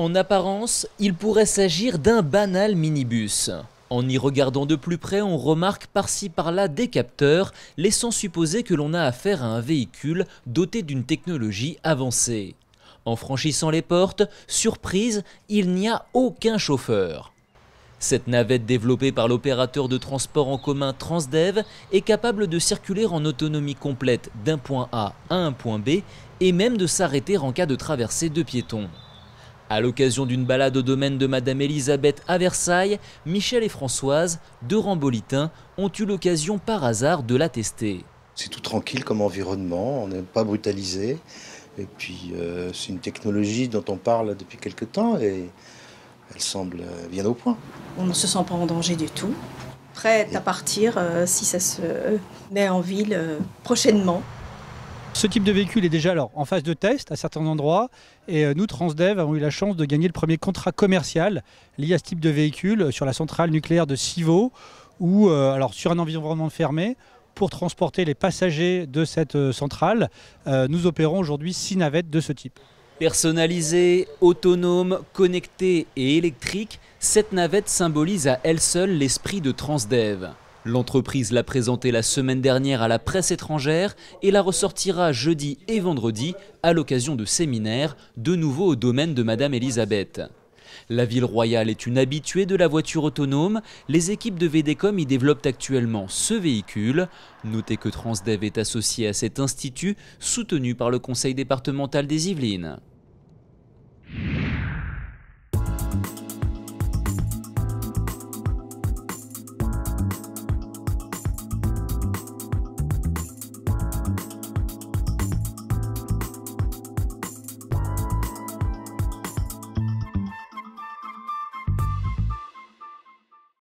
en apparence, il pourrait s'agir d'un banal minibus. En y regardant de plus près, on remarque par-ci par-là des capteurs, laissant supposer que l'on a affaire à un véhicule doté d'une technologie avancée. En franchissant les portes, surprise, il n'y a aucun chauffeur. Cette navette développée par l'opérateur de transport en commun Transdev est capable de circuler en autonomie complète d'un point A à un point B et même de s'arrêter en cas de traversée de piétons. À l'occasion d'une balade au domaine de Madame Elisabeth à Versailles, Michel et Françoise, deux rambolitains, ont eu l'occasion par hasard de la tester. C'est tout tranquille comme environnement, on n'est pas brutalisé. Et puis euh, c'est une technologie dont on parle depuis quelque temps et elle semble bien au point. On ne se sent pas en danger du tout. Prête à partir euh, si ça se met en ville euh, prochainement. Ce type de véhicule est déjà alors en phase de test à certains endroits et euh, nous, Transdev, avons eu la chance de gagner le premier contrat commercial lié à ce type de véhicule euh, sur la centrale nucléaire de Civaux ou euh, alors sur un environnement fermé pour transporter les passagers de cette centrale. nous opérons aujourd'hui six navettes de ce type. Personnalisées, autonome, connectées et électrique, cette navette symbolise à elle seule l'esprit de Transdev. L'entreprise l'a présentée la semaine dernière à la presse étrangère et la ressortira jeudi et vendredi à l'occasion de séminaires, de nouveau au domaine de Madame Elisabeth. La ville royale est une habituée de la voiture autonome. Les équipes de VDCOM y développent actuellement ce véhicule. Notez que Transdev est associé à cet institut, soutenu par le conseil départemental des Yvelines.